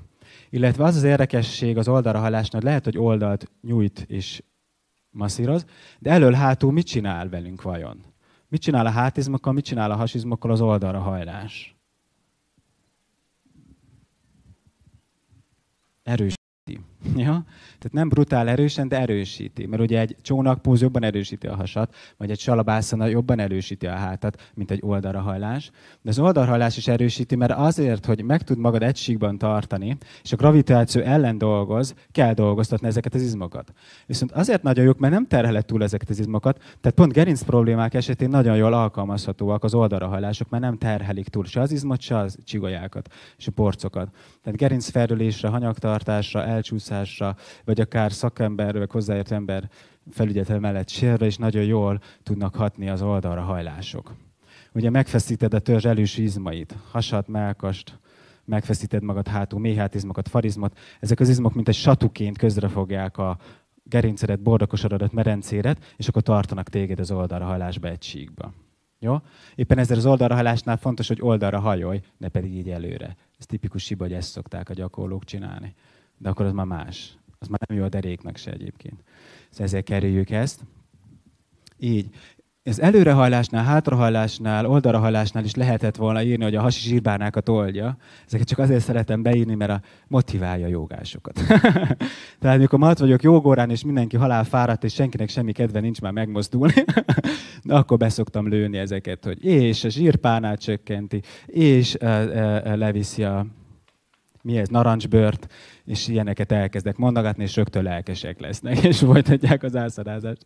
Illetve az az érdekesség az oldalra halásnál, lehet, hogy oldalt nyújt és masszíroz, de elől-hátul mit csinál velünk vajon? Mit csinál a hátizmokkal, mit csinál a hasizmokkal az oldalra hajlás? Erős. Ja? Tehát nem brutál erősen, de erősíti. Mert ugye egy csónakpóz jobban erősíti a hasat, vagy egy salabászana jobban erősíti a hátat, mint egy oldalrahajlás. De az oldalrahajlás is erősíti, mert azért, hogy meg tud magad egy síkban tartani, és a gravitáció ellen dolgoz, kell dolgoztatni ezeket az izmokat. Viszont azért nagyon jók, mert nem terheled túl ezeket az izmokat, tehát pont gerinc problémák esetén nagyon jól alkalmazhatóak az oldalrahajlások, mert nem terhelik túl se az izmot, se az csigolyákat, és a porcokat. Tehát gerincfeldülésre, hanyagtartásra, elcsúszásra, vagy akár szakember, vagy hozzáért ember felügyelete mellett sérre és nagyon jól tudnak hatni az oldalra hajlások. Ugye megfeszíted a törzs elős izmait, hasat, melkast, megfeszíted magad hátul, méhátizmokat, farizmot. Ezek az izmok, mint egy satuként közrefogják a gerincedet, bordakosodat, merencéret, és akkor tartanak téged az oldalra hajlásba egy síkba. Jó? Éppen ezért az oldalra fontos, hogy oldalra hajolj, ne pedig így előre. Ez tipikus hiba, hogy ezt szokták a gyakorlók csinálni. De akkor az már más. Az már nem jó a deréknek se egyébként. Szóval ezért kerüljük ezt. Így. Ez előrehajlásnál, hátrahajlásnál, oldalrahajlásnál is lehetett volna írni, hogy a hasi zsirbánákat oldja. Ezeket csak azért szeretem beírni, mert a motiválja a jogásokat. Tehát amikor ma ott vagyok jogórán, és mindenki halálfáradt, és senkinek semmi kedve nincs már megmozdulni, akkor beszoktam lőni ezeket, hogy és a zsírpánát csökkenti, és leviszi a mi ez, narancsbört, és ilyeneket elkezdek mondogatni, és rögtön lelkesek lesznek, és folytatják az álszadázást.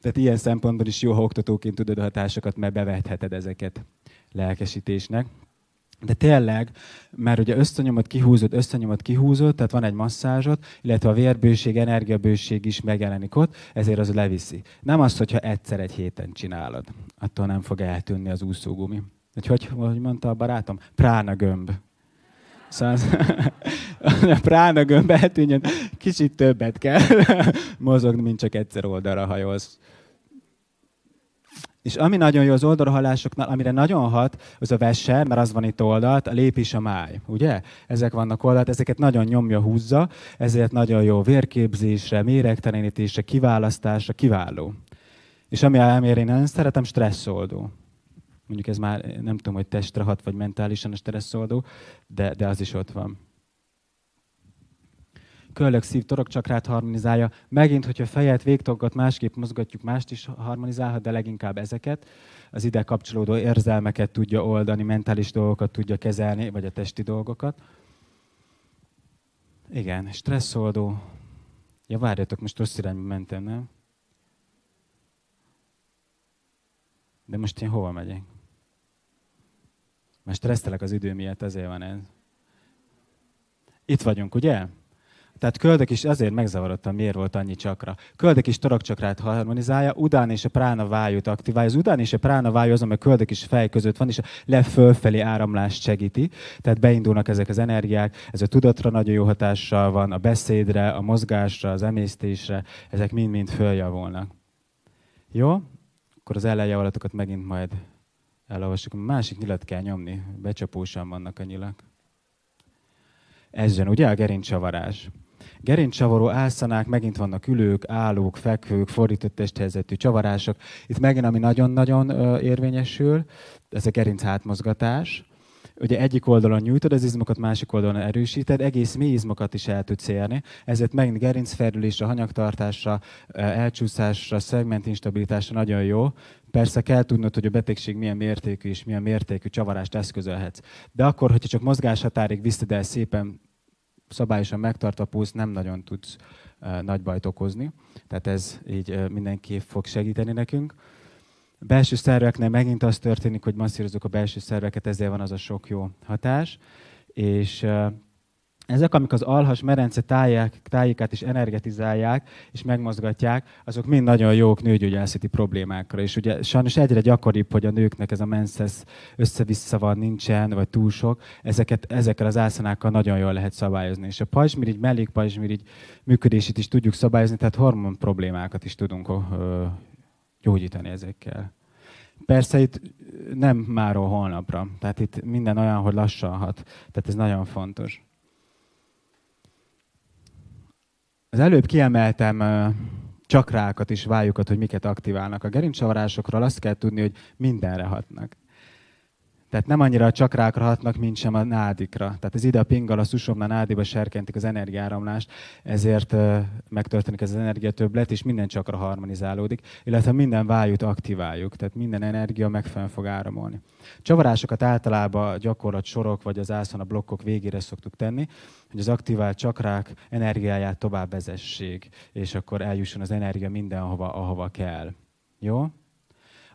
Tehát ilyen szempontból is jó, ha oktatóként tudod a hatásokat, mert bevetheted ezeket lelkesítésnek. De tényleg, mert ugye ösztönyomat kihúzod, ösztönyomat kihúzod, tehát van egy masszázsot, illetve a vérbőség, energiabőség is megjelenik ott, ezért az leviszi. Nem az, hogyha egyszer egy héten csinálod, attól nem fog eltűnni az úszógumi. Hogy, hogy, hogy mondta a barátom? Prána gömb. Szóval a prána gömb eltűnjön, kicsit többet kell mozogni, mint csak egyszer oldalra hajolsz. És ami nagyon jó az oldalhalásoknál, amire nagyon hat, az a vesser, mert az van itt oldalt, a lép a máj, ugye? Ezek vannak oldalt, ezeket nagyon nyomja, húzza, ezért nagyon jó vérképzésre, méregtelenítésre, kiválasztásra, kiváló. És ami én nem szeretem, stresszoldó. Mondjuk ez már nem tudom, hogy testre hat, vagy mentálisan a stresszoldó, de, de az is ott van köllökszív torokcsakrát harmonizálja. Megint, hogyha fejet végtaggat, másképp mozgatjuk, mást is harmonizálhat, de leginkább ezeket. Az ide kapcsolódó érzelmeket tudja oldani, mentális dolgokat tudja kezelni, vagy a testi dolgokat. Igen, stresszoldó. Ja, várjatok, most rossz irányba mentem, nem? De most én hova megyek? Mert stresszelek az idő miatt, ezért van ez. Itt vagyunk, ugye? Tehát köldök is azért megzavarodtam, miért volt annyi csakra. Köldök is torokcsakrát harmonizálja, udán és a prána vájút aktiválja. Az udán és a prána vájú az, amely köldök is fej között van, és a lefölfelé áramlást segíti. Tehát beindulnak ezek az energiák, ez a tudatra nagyon jó hatással van, a beszédre, a mozgásra, az emésztésre, ezek mind-mind följavulnak. Jó? Akkor az ellenjavlatokat megint majd elolvassuk. másik nyilat kell nyomni, becsapósan vannak a nyilak. Ezen ugye a gerincsavarás gerincsavaró álszanák, megint vannak ülők, állók, fekvők, fordított testhelyzetű csavarások. Itt megint, ami nagyon-nagyon érvényesül, ez a gerinc hátmozgatás. Ugye egyik oldalon nyújtod az izmokat, másik oldalon erősíted, egész mély izmokat is el tudsz érni, ezért megint gerincferdülésre, hanyagtartásra, elcsúszásra, szegmentinstabilitásra nagyon jó, Persze kell tudnod, hogy a betegség milyen mértékű és milyen mértékű csavarást eszközölhetsz. De akkor, hogyha csak mozgáshatárig viszed el szépen szabályosan megtartva pulsz, nem nagyon tudsz nagy bajt okozni. Tehát ez így mindenki fog segíteni nekünk. A belső szerveknél megint az történik, hogy masszírozzuk a belső szerveket, ezért van az a sok jó hatás, és ezek, amik az alhas merence táják, tájékát is energetizálják és megmozgatják, azok mind nagyon jók nőgyógyászati problémákra. És ugye sajnos egyre gyakoribb, hogy a nőknek ez a menszesz össze-vissza van, nincsen, vagy túl sok. Ezeket, ezekkel az ászanákkal nagyon jól lehet szabályozni. És a pajzsmirigy, mellékpajzsmirigy működését is tudjuk szabályozni, tehát hormon problémákat is tudunk ö, gyógyítani ezekkel. Persze itt nem máról holnapra, tehát itt minden olyan, hogy lassan hat, tehát ez nagyon fontos. Az előbb kiemeltem csakrákat és vájukat, hogy miket aktiválnak. A gerincsavarásokról azt kell tudni, hogy mindenre hatnak. Tehát nem annyira a csakrákra hatnak, mint sem a nádikra. Tehát ez ide a pingal, a szusomna nádiba serkentik az energiáramlást, ezért megtörténik ez az energiatöblet, és minden csakra harmonizálódik, illetve minden vájút aktiváljuk, tehát minden energia megfelelően fog áramolni. Csavarásokat általában a gyakorlat sorok vagy az ászon a blokkok végére szoktuk tenni, hogy az aktivált csakrák energiáját tovább vezessék, és akkor eljusson az energia mindenhova, ahova kell. Jó?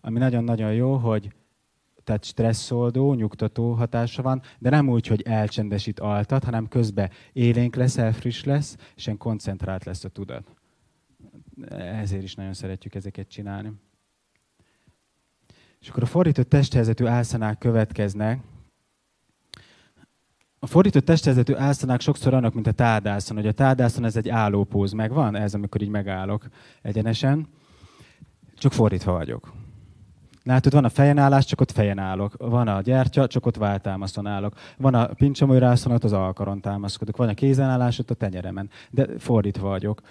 Ami nagyon-nagyon jó, hogy tehát stresszoldó, nyugtató hatása van, de nem úgy, hogy elcsendesít, altat, hanem közben élénk lesz, elfriss lesz, és ilyen koncentrált lesz a tudat. Ezért is nagyon szeretjük ezeket csinálni. És akkor a fordított testhelyzetű álszanák következnek. A fordított testhelyzetű álszanák sokszor annak, mint a tádászon, hogy a tádászon ez egy állópóz, megvan ez, amikor így megállok egyenesen, csak fordítva vagyok. Látod, van a fejenállás, csak ott fejen állok. Van a gyertya, csak ott váltámaszon állok. Van a pincsomolyrászon, ott az alkaron támaszkodok. Van a kézenállás, ott a tenyeremen. De fordítva vagyok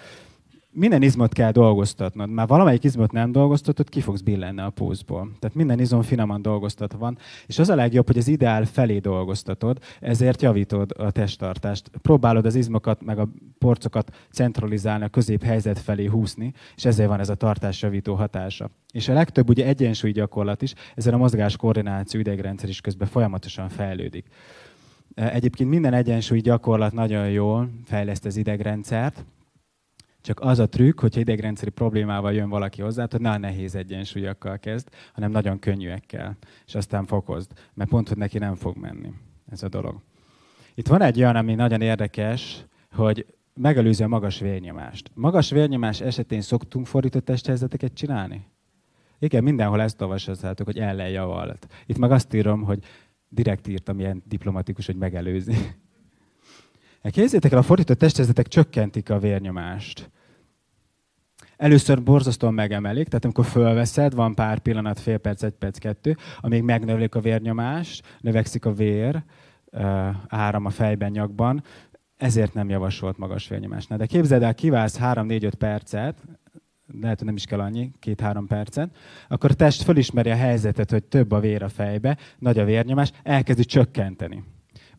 minden izmot kell dolgoztatnod. Már valamelyik izmot nem dolgoztatod, ki fogsz billenni a pózból. Tehát minden izom finoman dolgoztatva van, és az a legjobb, hogy az ideál felé dolgoztatod, ezért javítod a testtartást. Próbálod az izmokat, meg a porcokat centralizálni, a közép helyzet felé húzni, és ezért van ez a tartásjavító hatása. És a legtöbb ugye egyensúly gyakorlat is, ezzel a mozgás koordináció idegrendszer is közben folyamatosan fejlődik. Egyébként minden egyensúly gyakorlat nagyon jól fejleszt az idegrendszert, csak az a trükk, hogyha idegrendszeri problémával jön valaki hozzá, hogy ne nehéz egyensúlyakkal kezd, hanem nagyon könnyűekkel, és aztán fokozd, mert pont, hogy neki nem fog menni ez a dolog. Itt van egy olyan, ami nagyon érdekes, hogy megelőzi a magas vérnyomást. Magas vérnyomás esetén szoktunk fordított testhelyzeteket csinálni? Igen, mindenhol ezt olvashatjátok, hogy ellenjavalt. Itt meg azt írom, hogy direkt írtam ilyen diplomatikus, hogy megelőzi. Képzétek el, a fordított testezetek csökkentik a vérnyomást. Először borzasztóan megemelik, tehát amikor fölveszed, van pár pillanat, fél perc, egy perc, kettő, amíg megnövelik a vérnyomást, növekszik a vér, áram a fejben, nyakban, ezért nem javasolt magas vérnyomásnál. De képzeld el, kiválsz 3-4-5 percet, lehet, hogy nem is kell annyi, két-három percet, akkor a test fölismeri a helyzetet, hogy több a vér a fejbe, nagy a vérnyomás, elkezdi csökkenteni.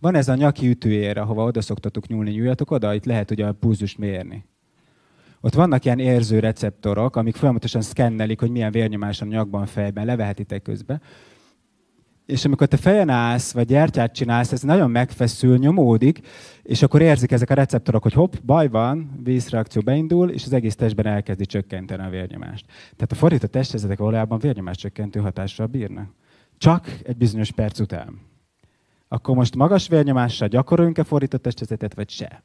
Van ez a nyaki ütőér, ahova oda szoktatok nyúlni, nyúljatok oda, itt lehet ugye a pulzust mérni. Ott vannak ilyen érző receptorok, amik folyamatosan szkennelik, hogy milyen vérnyomás a nyakban, fejben, levehetitek közbe. És amikor te fejen állsz, vagy gyertyát csinálsz, ez nagyon megfeszül, nyomódik, és akkor érzik ezek a receptorok, hogy hopp, baj van, vízreakció beindul, és az egész testben elkezdi csökkenteni a vérnyomást. Tehát a fordított testvezetek valójában vérnyomás csökkentő hatással bírnak. Csak egy bizonyos perc után akkor most magas vérnyomással gyakoroljunk-e fordított testvezetet, vagy se?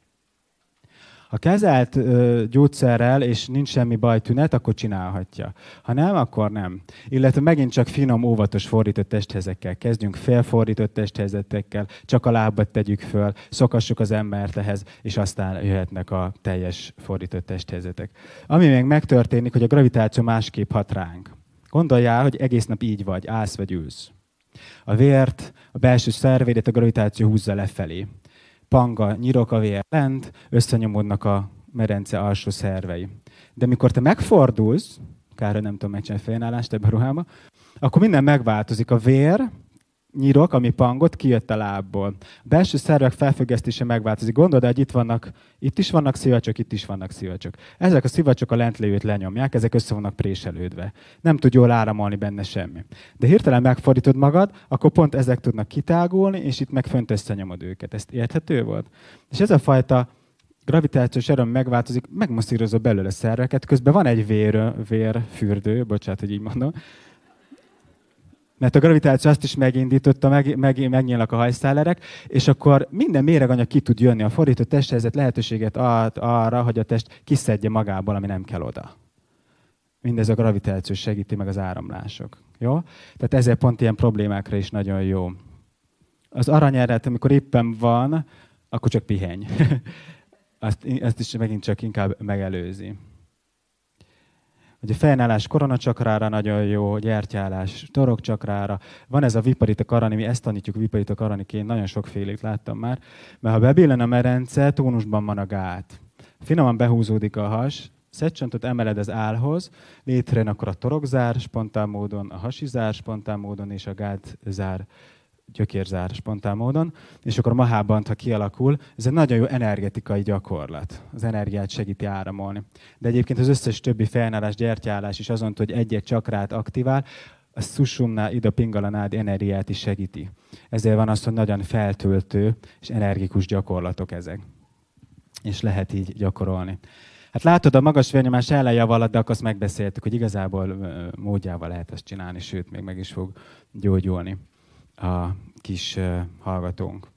Ha kezelt ö, gyógyszerrel, és nincs semmi baj tünet, akkor csinálhatja. Ha nem, akkor nem. Illetve megint csak finom, óvatos fordított testhezekkel kezdjünk, felfordított testhezetekkel csak a lábat tegyük föl, szokassuk az embert ehhez, és aztán jöhetnek a teljes fordított testhezetek. Ami még megtörténik, hogy a gravitáció másképp hat ránk. Gondoljál, hogy egész nap így vagy, állsz vagy ülsz. A vért, a belső szervédet a gravitáció húzza lefelé. Panga, nyirok a vér lent, összenyomódnak a medence alsó szervei. De mikor te megfordulsz, kár, nem tudom megcsinálni fejnállást ebben a ruhában, akkor minden megváltozik. A vér nyírok, ami pangot, kijött a lábból. A belső szervek felfüggesztése megváltozik. Gondolod, hogy itt, vannak, itt is vannak szivacsok, itt is vannak szivacsok. Ezek a szivacsok a lévőt lenyomják, ezek össze vannak préselődve. Nem tud jól áramolni benne semmi. De hirtelen megfordítod magad, akkor pont ezek tudnak kitágulni, és itt meg fönt összenyomod őket. Ezt érthető volt? És ez a fajta gravitációs erőm megváltozik, megmasszírozza belőle szerveket, közben van egy vér, vérfürdő, bocsánat, hogy így mondom, mert a gravitáció azt is megindította, meg, meg, megnyílnak a hajszálerek, és akkor minden méreganyag ki tud jönni a fordító testhelyzet lehetőséget ad arra, hogy a test kiszedje magából, ami nem kell oda. Mindez a gravitáció segíti meg az áramlások. Jó? Tehát ezzel pont ilyen problémákra is nagyon jó. Az aranyeret, amikor éppen van, akkor csak pihenj. azt, azt is megint csak inkább megelőzi hogy a fejnállás koronacsakrára nagyon jó, gyertyálás torokcsakrára. Van ez a viparita karani, mi ezt tanítjuk viparita karaniként, nagyon sokfélét láttam már. Mert ha bebillen a merence, tónusban van a gát. Finoman behúzódik a has, szedcsontot emeled az álhoz, létrejön akkor a torokzár spontán módon, a hasizár spontán módon és a gát zár gyökérzár spontán módon, és akkor mahában, ha kialakul, ez egy nagyon jó energetikai gyakorlat. Az energiát segíti áramolni. De egyébként az összes többi felnállás, gyertyállás is azon, hogy egy-egy csakrát aktivál, a szusumnál, ida pingalanád energiát is segíti. Ezért van az, hogy nagyon feltöltő és energikus gyakorlatok ezek. És lehet így gyakorolni. Hát látod, a magas vérnyomás ellenjavallat, de akkor azt megbeszéltük, hogy igazából módjával lehet ezt csinálni, sőt, még meg is fog gyógyulni a kis hallgatónk.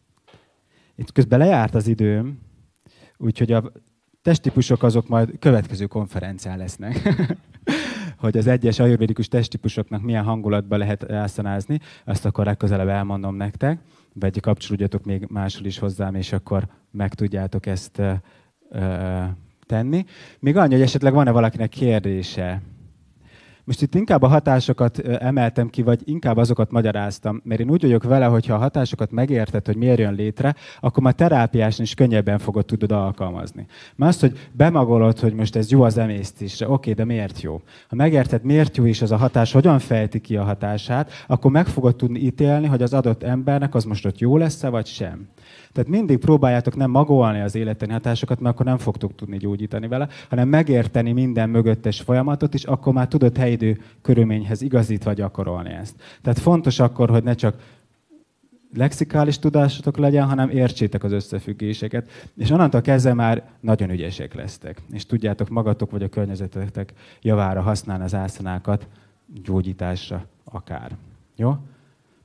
Itt közben lejárt az időm, úgyhogy a testtípusok azok majd következő konferencián lesznek. hogy az egyes ajurvédikus testtípusoknak milyen hangulatban lehet elszanázni, azt akkor legközelebb elmondom nektek, vagy kapcsolódjatok még máshol is hozzám, és akkor meg tudjátok ezt ö, tenni. Még annyi, hogy esetleg van-e valakinek kérdése, most itt inkább a hatásokat emeltem ki, vagy inkább azokat magyaráztam, mert én úgy vagyok vele, hogy ha a hatásokat megérted, hogy miért jön létre, akkor már terápiásan is könnyebben fogod tudod alkalmazni. Már azt, hogy bemagolod, hogy most ez jó az emésztésre, oké, de miért jó? Ha megérted, miért jó is az a hatás, hogyan fejti ki a hatását, akkor meg fogod tudni ítélni, hogy az adott embernek az most ott jó lesz-e, vagy sem. Tehát mindig próbáljátok nem magolni az életeni hatásokat, mert akkor nem fogtok tudni gyógyítani vele, hanem megérteni minden mögöttes folyamatot, és akkor már tudod helyi idő körülményhez igazítva gyakorolni ezt. Tehát fontos akkor, hogy ne csak lexikális tudásotok legyen, hanem értsétek az összefüggéseket, és onnantól kezdve már nagyon ügyesek lesztek, és tudjátok magatok vagy a környezetetek javára használni az ászanákat gyógyításra akár. Jó?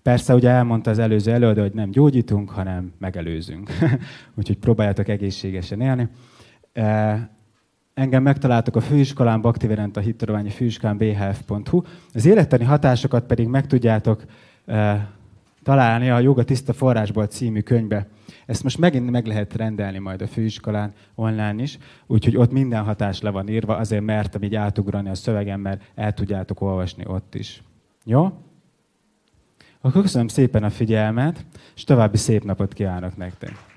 Persze ugye elmondta az előző előadó, hogy nem gyógyítunk, hanem megelőzünk. Úgyhogy próbáljátok egészségesen élni. Eh, Engem megtaláltok a főiskolán, Bakti a hittudományi főiskolán, bhf.hu. Az élettani hatásokat pedig meg tudjátok e, találni a Joga Tiszta Forrásból című könyvbe. Ezt most megint meg lehet rendelni majd a főiskolán online is, úgyhogy ott minden hatás le van írva, azért mertem így átugrani a szövegem, mert el tudjátok olvasni ott is. Jó? Akkor köszönöm szépen a figyelmet, és további szép napot kívánok nektek!